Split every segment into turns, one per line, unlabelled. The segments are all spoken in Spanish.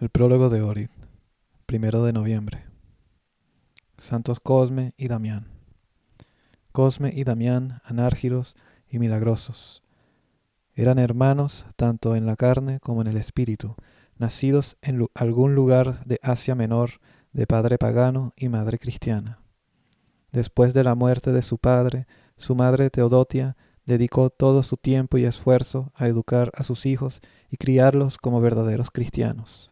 El prólogo de Orid, primero de noviembre. Santos Cosme y Damián. Cosme y Damián, anárgiros y milagrosos. Eran hermanos tanto en la carne como en el espíritu, nacidos en algún lugar de Asia Menor, de padre pagano y madre cristiana. Después de la muerte de su padre, su madre Teodotia dedicó todo su tiempo y esfuerzo a educar a sus hijos y criarlos como verdaderos cristianos.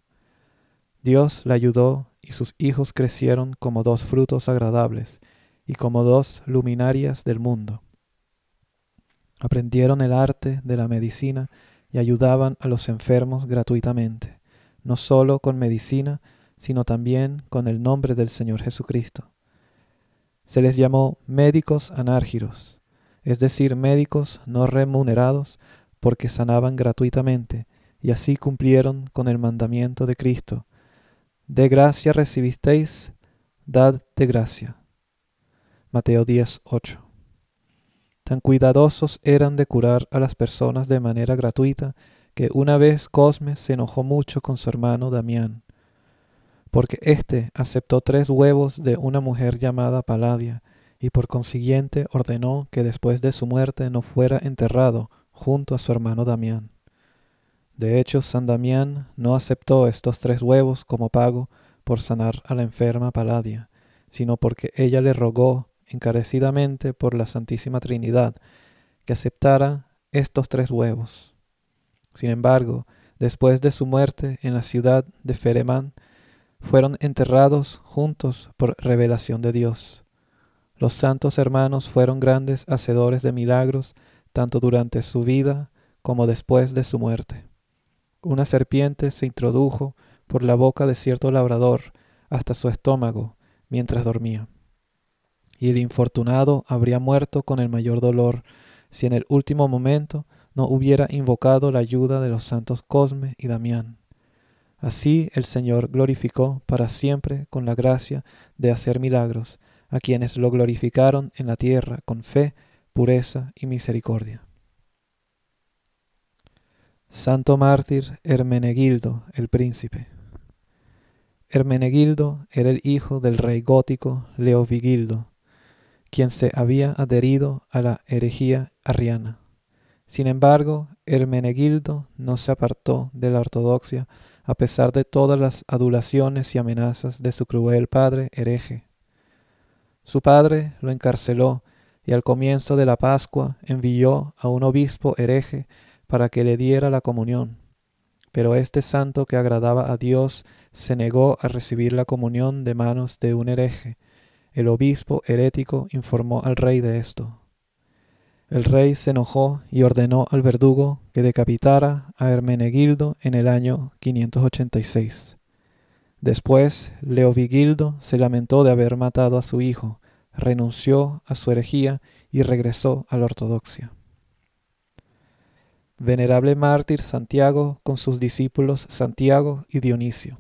Dios la ayudó y sus hijos crecieron como dos frutos agradables y como dos luminarias del mundo. Aprendieron el arte de la medicina y ayudaban a los enfermos gratuitamente, no solo con medicina, sino también con el nombre del Señor Jesucristo. Se les llamó médicos anárgiros, es decir, médicos no remunerados porque sanaban gratuitamente y así cumplieron con el mandamiento de Cristo de gracia recibisteis, dad de gracia. Mateo 10.8. Tan cuidadosos eran de curar a las personas de manera gratuita que una vez Cosme se enojó mucho con su hermano Damián, porque éste aceptó tres huevos de una mujer llamada Paladia, y por consiguiente ordenó que después de su muerte no fuera enterrado junto a su hermano Damián. De hecho, San Damián no aceptó estos tres huevos como pago por sanar a la enferma Paladia, sino porque ella le rogó encarecidamente por la Santísima Trinidad que aceptara estos tres huevos. Sin embargo, después de su muerte en la ciudad de Feremán, fueron enterrados juntos por revelación de Dios. Los santos hermanos fueron grandes hacedores de milagros tanto durante su vida como después de su muerte. Una serpiente se introdujo por la boca de cierto labrador hasta su estómago mientras dormía. Y el infortunado habría muerto con el mayor dolor si en el último momento no hubiera invocado la ayuda de los santos Cosme y Damián. Así el Señor glorificó para siempre con la gracia de hacer milagros a quienes lo glorificaron en la tierra con fe, pureza y misericordia. Santo mártir Hermenegildo el príncipe. Hermenegildo era el hijo del rey gótico Leovigildo, quien se había adherido a la herejía arriana. Sin embargo, Hermenegildo no se apartó de la ortodoxia a pesar de todas las adulaciones y amenazas de su cruel padre hereje. Su padre lo encarceló y al comienzo de la Pascua envió a un obispo hereje para que le diera la comunión. Pero este santo que agradaba a Dios se negó a recibir la comunión de manos de un hereje. El obispo herético informó al rey de esto. El rey se enojó y ordenó al verdugo que decapitara a Hermenegildo en el año 586. Después, Leovigildo se lamentó de haber matado a su hijo, renunció a su herejía y regresó a la ortodoxia venerable mártir Santiago con sus discípulos Santiago y Dionisio.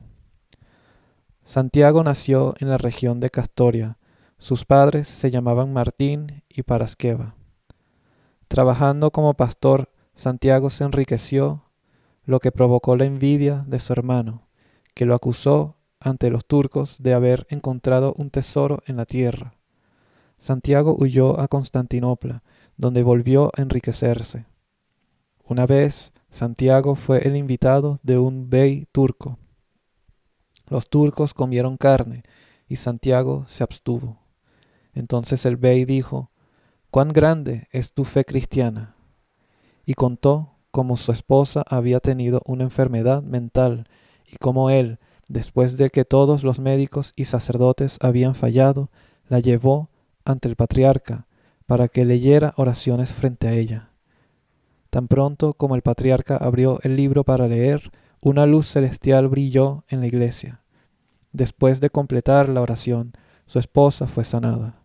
Santiago nació en la región de Castoria. Sus padres se llamaban Martín y Parasqueva. Trabajando como pastor, Santiago se enriqueció, lo que provocó la envidia de su hermano, que lo acusó ante los turcos de haber encontrado un tesoro en la tierra. Santiago huyó a Constantinopla, donde volvió a enriquecerse. Una vez Santiago fue el invitado de un bey turco. Los turcos comieron carne y Santiago se abstuvo. Entonces el bey dijo, cuán grande es tu fe cristiana. Y contó cómo su esposa había tenido una enfermedad mental y cómo él, después de que todos los médicos y sacerdotes habían fallado, la llevó ante el patriarca para que leyera oraciones frente a ella. Tan pronto como el patriarca abrió el libro para leer, una luz celestial brilló en la iglesia. Después de completar la oración, su esposa fue sanada.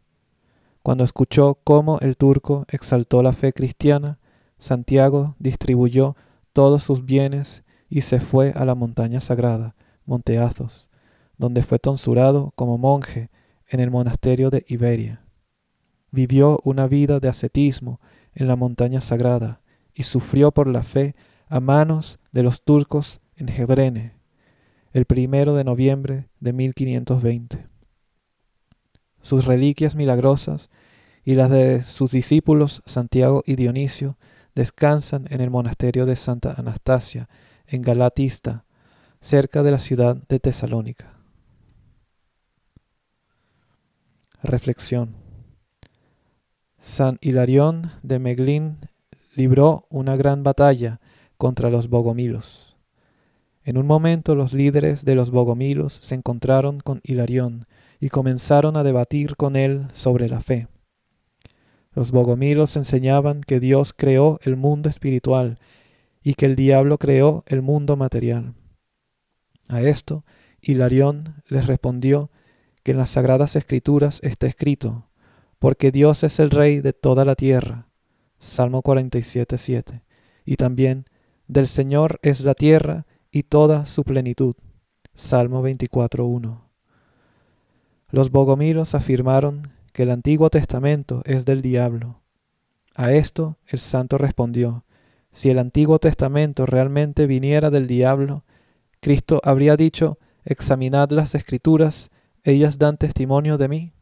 Cuando escuchó cómo el turco exaltó la fe cristiana, Santiago distribuyó todos sus bienes y se fue a la montaña sagrada, Monteazos, donde fue tonsurado como monje en el monasterio de Iberia. Vivió una vida de ascetismo en la montaña sagrada, y sufrió por la fe a manos de los turcos en Jedrene, el primero de noviembre de 1520. Sus reliquias milagrosas y las de sus discípulos Santiago y Dionisio descansan en el monasterio de Santa Anastasia, en Galatista, cerca de la ciudad de Tesalónica. Reflexión. San Hilarión de Meglín libró una gran batalla contra los bogomilos. En un momento los líderes de los bogomilos se encontraron con Hilarión y comenzaron a debatir con él sobre la fe. Los bogomilos enseñaban que Dios creó el mundo espiritual y que el diablo creó el mundo material. A esto, Hilarión les respondió que en las sagradas escrituras está escrito, porque Dios es el Rey de toda la tierra, Salmo 47.7 Y también, del Señor es la tierra y toda su plenitud. Salmo 24.1 Los bogomilos afirmaron que el Antiguo Testamento es del diablo. A esto el santo respondió, si el Antiguo Testamento realmente viniera del diablo, Cristo habría dicho, examinad las escrituras, ellas dan testimonio de mí.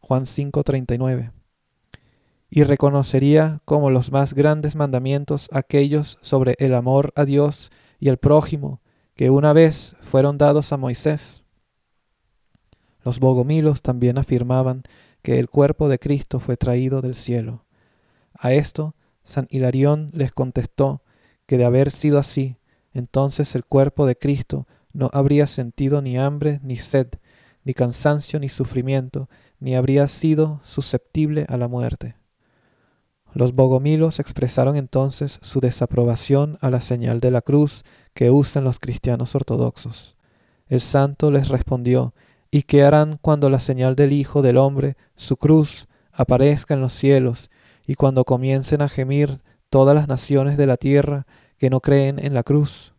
Juan 5:39 y reconocería como los más grandes mandamientos aquellos sobre el amor a Dios y al prójimo que una vez fueron dados a Moisés. Los bogomilos también afirmaban que el cuerpo de Cristo fue traído del cielo. A esto San Hilarión les contestó que de haber sido así, entonces el cuerpo de Cristo no habría sentido ni hambre ni sed, ni cansancio ni sufrimiento, ni habría sido susceptible a la muerte. Los bogomilos expresaron entonces su desaprobación a la señal de la cruz que usan los cristianos ortodoxos. El santo les respondió, ¿y qué harán cuando la señal del Hijo del Hombre, su cruz, aparezca en los cielos, y cuando comiencen a gemir todas las naciones de la tierra que no creen en la cruz?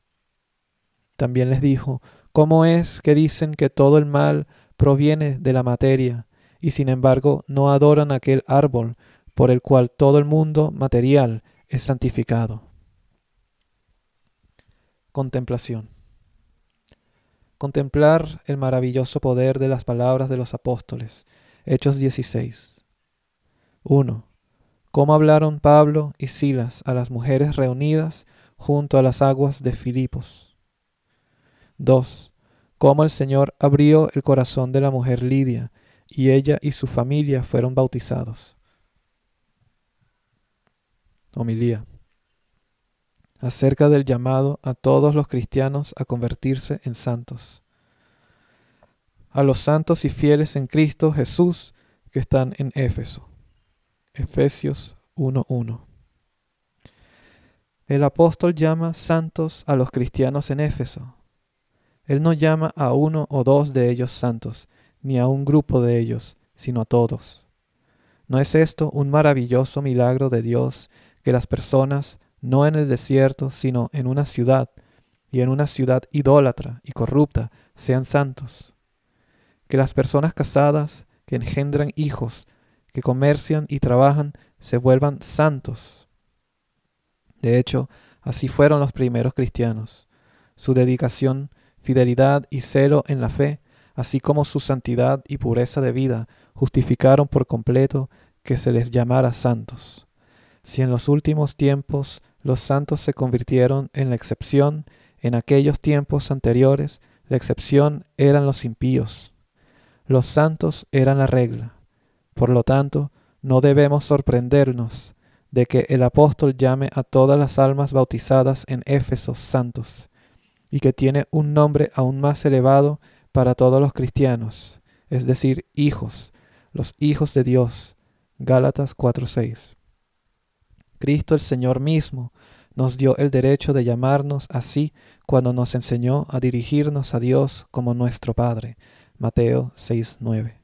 También les dijo, ¿cómo es que dicen que todo el mal proviene de la materia, y sin embargo no adoran aquel árbol, por el cual todo el mundo material es santificado. Contemplación. Contemplar el maravilloso poder de las palabras de los apóstoles. Hechos 16. 1. Cómo hablaron Pablo y Silas a las mujeres reunidas junto a las aguas de Filipos. 2. Cómo el Señor abrió el corazón de la mujer Lidia, y ella y su familia fueron bautizados homilía acerca del llamado a todos los cristianos a convertirse en santos. A los santos y fieles en Cristo Jesús que están en Éfeso. Efesios 1.1. El apóstol llama santos a los cristianos en Éfeso. Él no llama a uno o dos de ellos santos, ni a un grupo de ellos, sino a todos. ¿No es esto un maravilloso milagro de Dios que las personas, no en el desierto, sino en una ciudad, y en una ciudad idólatra y corrupta, sean santos. Que las personas casadas, que engendran hijos, que comercian y trabajan, se vuelvan santos. De hecho, así fueron los primeros cristianos. Su dedicación, fidelidad y celo en la fe, así como su santidad y pureza de vida, justificaron por completo que se les llamara santos si en los últimos tiempos los santos se convirtieron en la excepción, en aquellos tiempos anteriores la excepción eran los impíos. Los santos eran la regla. Por lo tanto, no debemos sorprendernos de que el apóstol llame a todas las almas bautizadas en Éfeso santos, y que tiene un nombre aún más elevado para todos los cristianos, es decir, hijos, los hijos de Dios. Gálatas 4:6. Cristo el Señor mismo nos dio el derecho de llamarnos así cuando nos enseñó a dirigirnos a Dios como nuestro Padre. Mateo 6:9.